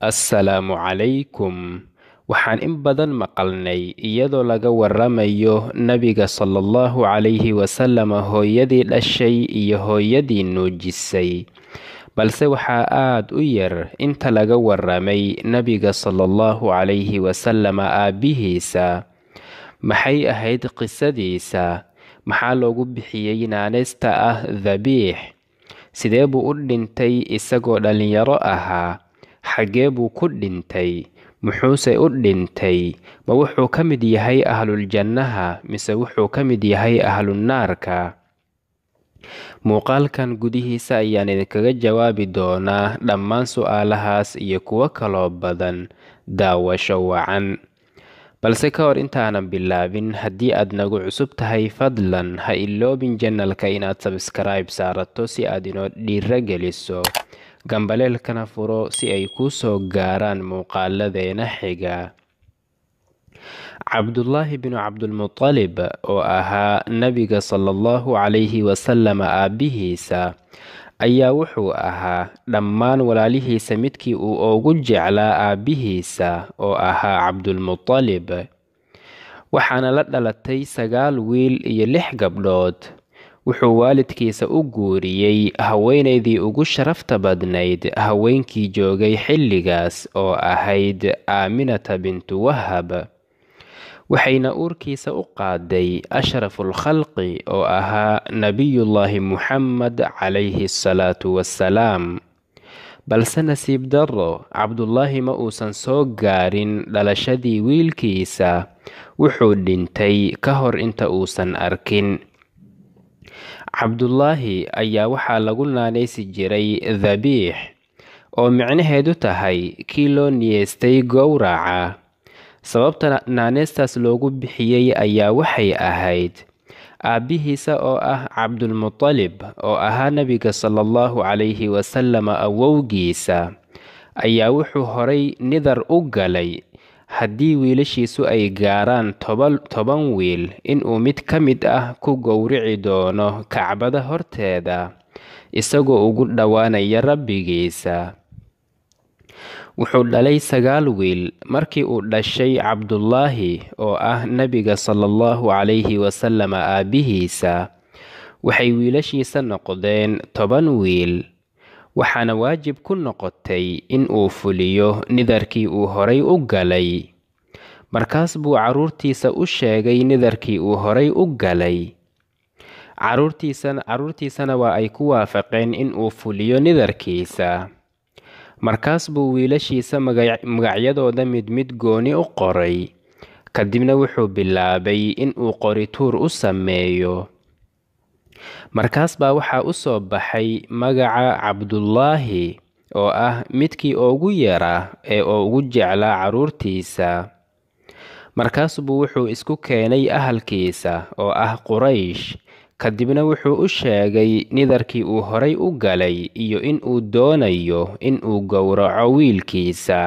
assalaamu calaykum waxaan in badan maqalnay iyadoo laga waramayo nebiga sala allahu calayhi wasalam hooyadii dhashay iyo hooyadii nuujisay balse waxaa aada u yar inta laga waramay nebiga sala allahu calayhi wasalam aabbihiisa maxay ahayd qisadiisa maxaa loogu bixiyey naaneysta ah dhabiix sidee buu u dhintay isagoo dhalinyaro ahaa xaggee buu ku dhintay muxuuse u dhintay ma wuxuu ka mid yahay ahluljannaha mise wuxuu ka mid yahay ahlunnaarka muuqaalkan gudihiisa ayaan idinkaga jawaabi doonaa dhammaan su'aalahaas iyo kuwo kaloo badan daawasho wacan balse ka hor intaanan bilaabin haddii aad nagu cusub tahay fadlan ha iloobin jannalka inaad sabskrayb saarato si aad inoo dhiira geliso gambaleelkana furo si ay kuu soo gaaraan muuqaaladeena xiga cabdullaahi binu cabdulmutalib oo ahaa nebiga sala allahu calayhi wasalama aabbihiisa ayaa wuxuu ahaa dhammaan walaalihiisa midkii uu ugu jeclaa aabbihiisa oo ahaa cabdulmutalib waxaana la dhalatay sagaal wiil iyo lix gabdhood wuxuu waalidkiisa u guuriyey haweenaydii ugu sharafta badnayd haweenkii joogay xilligaas oo ahayd aaminata bintu wahab waxayna uurkiisa u qaaday ashrafulkhalqi oo ahaa nebiyullaahi muxammed calayhi asalaatu wassalaam balse nasiib darro cabdullaahi ma uusan soo gaarin dhalashadii wiilkiisa wuxuu dhintay ka hor inta uusan arkin Cabdullaahi ayaa waxaa lagu naanaysi jiray dhabiix, oo micnaheedu tahay kii loo niyeystay gowraaca Sababta naanaystaas loogu bixiyey ayaa waxay ahayd aabbihiisa oo ah Cabdulmutalib oo ahaa nabiga salaallahu calayhi wasallam awowgiisa ayaa wuxuu horay nidar u galay haddii wiilashiisu ay gaaraan toban wiil inuu mid ka mid ah ku gowrici doono kacbada horteeda isagoo ugu dhowaanaya rabbigiisa wuxuu dhalay sagaal wiil markii uu dhashay cabdullaahi oo ah nebiga sala allahu calayhi wasalama aabbihiisa waxay wiilashiisa noqdeen toban wiil waxaana waajib ku noqotay in uu fuliyo nidarkii uu horay u galay markaas buu carruurtiisa u sheegay nidarkii uu horay u galay carruurtiisana waa ay ku waafaqeen in uu fuliyo nidarkiisa markaas buu wiilashiisa magacyadooda mid mid gooni u qoray kadibna wuxuu bilaabay in uu qorituur u sameeyo markaas baa waxaa u soo baxay magaca cabdullaahi oo ah midkii ugu yaraa ee ugu jeclaa carruurtiisa markaasbuu wuxuu isku keenay ahalkiisa oo ah quraysh kadibna wuxuu u sheegay nidarkii uu horay u galay iyo in uu doonayo in uu gowraco wiilkiisa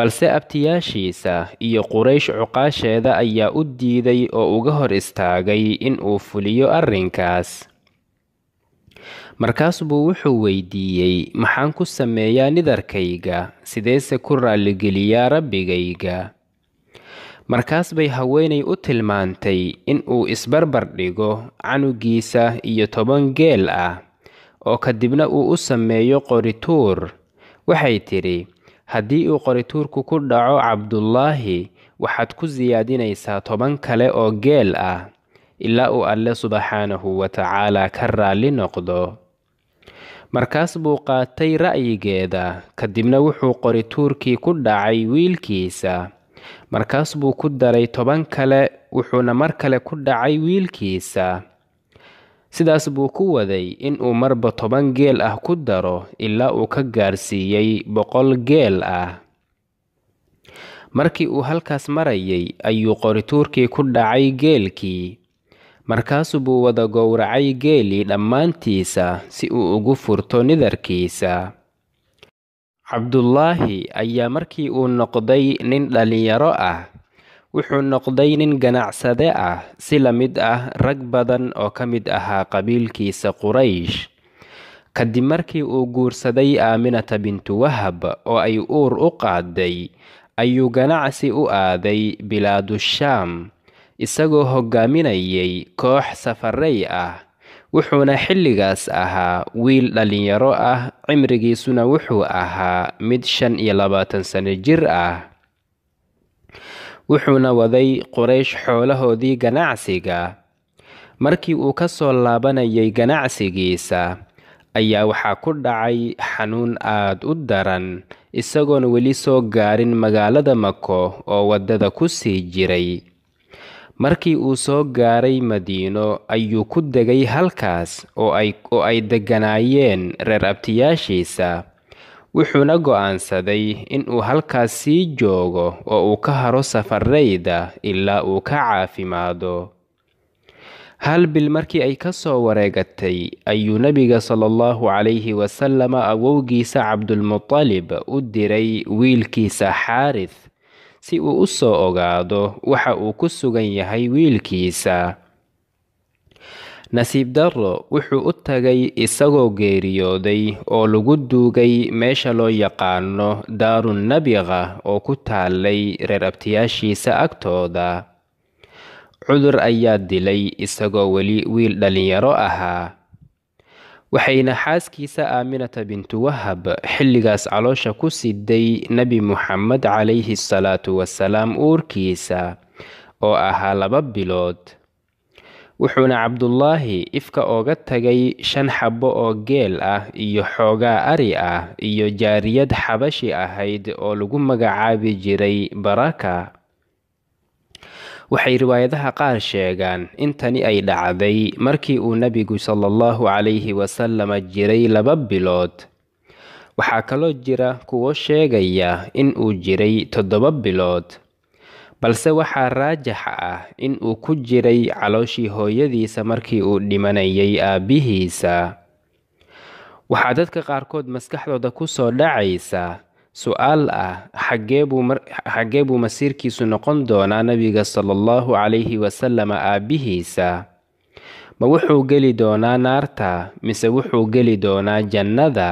balse abtiyaashiisa iyo quraysh cuqaasheeda ayaa u diiday oo uga hor istaagay in uu fuliyo arrinkaas markaas buu wuxuu weydiiyey maxaan ku sameeyaa nidarkayga sideese ku raalligeliyaa rabbigayga markaas bay haweenay u tilmaantay in uu isbarbar dhigo canugiisa iyo toban geel ah oo kadibna uu u sameeyo qorituur waxay tidhi haddii uu qorituurku ku dhaco cabdullaahi waxaad ku siyaadinaysaa toban kale oo geel ah ilaa uu alle subxaanahu wa tacaalaa ka raalli noqdo markaas buu qaatay ra'yigeeda kadibna wuxuu qorituurkii ku dhacay wiilkiisa markaas buu ku daray toban kale wuxuuna mar kale ku dhacay wiilkiisa sidaas buu ku waday in uu marba toban geel ah ku daro ilaa uu ka gaarsiiyey boqol geel ah markii uu halkaas marayay ayuu qorituurkii ku dhacay geelkii markaasu buu wada gowracay geelii dhammaantiisa si uu ugu furto nidarkiisa cabdullaahi ayaa markii uu noqday nin dhallinyaro ah wuxuu noqday nin ganacsade ah si la mid ah rag badan oo ka mid ahaa qabiilkiisa quraysh kadib markii uu guursaday aaminata bintu wahab oo ay uur u qaaday ayuu ganacsi u aaday bilaadu shaam isagoo hogaaminayay koox safarey ah wuxuuna xilligaas ahaa wiil dhallinyaro ah cimrigiisuna wuxuu ahaa mid shan iyo labaatan sano jir ah wuxuuna waday quraysh xoolahoodii ganacsiga markii uu ka soo laabanayay ganacsigiisa ayaa waxaa ku dhacay xanuun aad u daran isagoon weli soo gaarin magaalada mako oo waddada ku sii jiray markii uu soo gaaray madiino ayuu ku degay halkaas oo ay deganaayeen reer abtiyaashiisa wuxuuna go'aansaday inuu halkaas sii joogo oo uu ka haro safarrayda ilaa uu ka caafimaado hal bil markii ay ka soo wareegatay ayuu nebiga sala allahu calayhi wasalama awowgiisa cabdulmutalib u diray wiilkiisa xaarith si uu u soo ogaado waxa uu ku sugan yahay wiilkiisa nasiib darro wuxuu u tagay isagoo geeriyooday oo lagu duugay meesha loo yaqaano daaru nabiqa oo ku taalay reer abtiyaashiisa agtooda cudur ayaa dilay isagoo weli wiil dhallinyaro ahaa waxayna xaaskiisa aaminata bintu wahab xilligaas caloosha ku siday nebi muxamed calayhi salaatu wasalaam uurkiisa oo ahaa laba bilood wuxuuna cabdullaahi ifka ooga tagay shan xabo oo geel ah iyo xoogaa ari ah iyo jaariyad xabashi ahayd oo lagu magacaabi jiray baraka waxay riwaayadaha qaar sheegaan intani ay dhacday markii uu nebigu sala allahu calayhi wasalama jiray laba bilood waxaa kaloo jira kuwo sheegaya in uu jiray toddoba bilood balse waxaa raajaxa ah in uu ku jiray calooshii hooyadiisa markii uu dhimanayay aabbihiisa waxaa dadka qaarkood maskaxdooda ku soo dhacaysa su-aal ah xaggee buu masiirkiisu noqon doonaa nebiga sala allahu calayhi wasalama aabbihiisa ma wuxuu geli doonaa naarta mise wuxuu geli doonaa jannada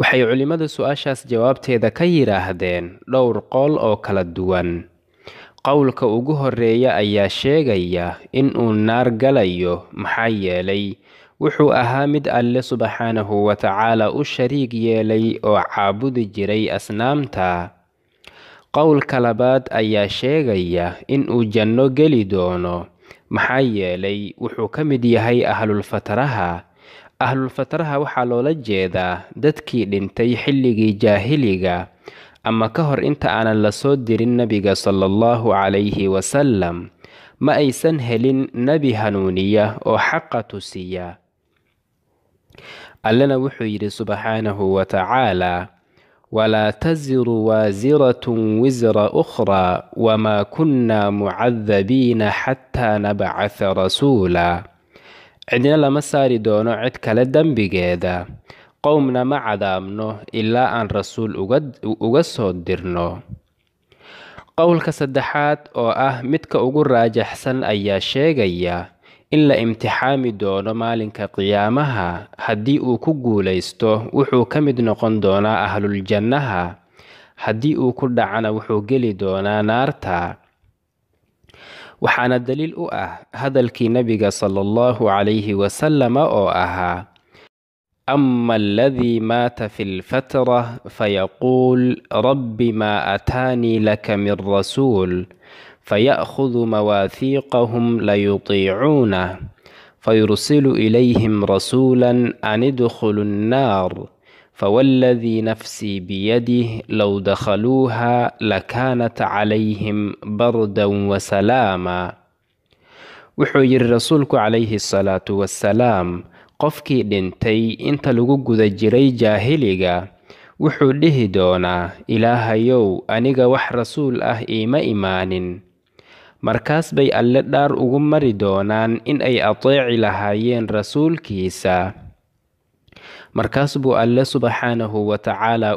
waxay culimmadu su'aashaas jawaabteeda ka yidhaahdeen dhowr qowl oo kala duwan qowlka ugu horeeya ayaa sheegaya in uu naar galayo maxaa yeelay wuxuu ahaa mid alle subxaanahu wa tacaala u shariig yeelay oo caabudi jiray asnaamta qowlka labaad ayaa sheegaya in uu janno geli doono maxaa yeelay wuxuu ka mid yahay ahlulfataraha ahlul fataraha waxaa loola jeedaa dadkii dhintay xilligii jaahiliga ama ka hor inta aanan la soo dirin nebiga sala allahu calayhi wasalam ma aysan helin nebi hanuuniya oo xaqa tusiya allana wuxuu yidhi subxaanahu wa tacaalaa walaa tasiru waasiratun wisra ukhraa wamaa kunnaa mucadabiina xataa nabcatha rasuulaa cidna lama saari doono cid kale dembigeeda qowmna ma cadaabno ilaa aan rasuul uga soo dirno qowlka saddexaad oo ah midka ugu raajaxsan ayaa sheegaya in la imtixaami doono maalinka qiyaamaha haddii uu ku guulaysto wuxuu ka mid noqon doonaa ahluljannaha haddii uu ku dhacana wuxuu geli doonaa naarta waxaana الدليل أه هذا الكي nebiga صلى الله عليه وسلم oo ahaa أه. أما الذي مات في الفترة فيقول رب ما أتاني لك من رسول فيأخذ مواثيقهم ليطيعونه فيرسل إليهم رسولا أن ادخلوا النار nafsii biyadih low لو دخلوها لكانت عليهم بردا وسلاما wuxuu yidhi rasuulku calayhi salaatu wassalaam qofkii dhintay inta lagu guda jiray jaahiliga wuxuu dhihi doonaa ilaahayow aniga wax rasuul ah iima imaanin markaas bay alle dhaar ugu mari doonaan in ay ateeci lahaayeen rasuulkiisa markaas buu alle subxaanahu wa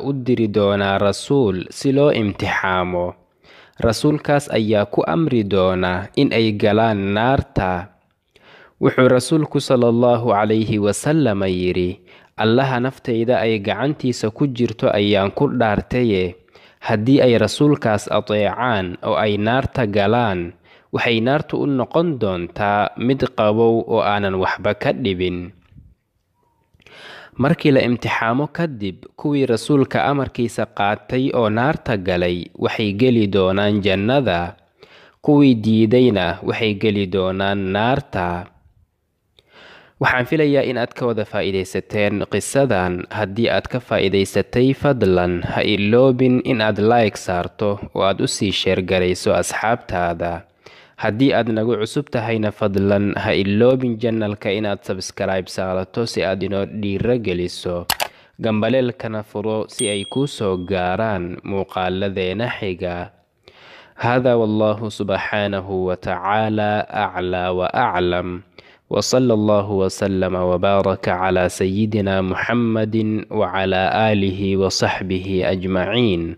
u diri doonaa rasuul si loo imtixaamo rasuulkaas ayaa ku amri doonaa in ay galaan naarta wuxuu rasuulku sala allahu calayhi wasalama yidhi allaha naftayda ay gacantiisa ku jirto ayaan ku dhaartaye haddii ay rasuulkaas adeecaan oo ay naarta galaan waxay naartu u noqon doontaa mid qabow oo aanan waxba ka dhibin markii la imtixaamo kadib kuwii rasuulka amarkiisa qaatay oo naarta galay waxay geli doonaan jannada kuwii diidayna waxay geli doonaan naarta waxaan filayaa in aad ka wada faa'iidaysateen qisadan haddii aad ka faa'iidaysatay fadlan ha iloobin in aad laayg saarto oo aad u sii sheergarayso asxaabtaada haddii aad nagu cusub tahayna fadlan ha iloobin janalka inaad sabskaraib saarato si aad inoo dhiira geliso gambaleelkana furo si ay kuu soo gaaraan muuqaaladeena xiga hada wallahu subxaanahu watacaala aclaa wa aclam wsala allahu wslama wbaaraka cla sayidina muxamadi wacala alihi wasaxbihi ajmaciin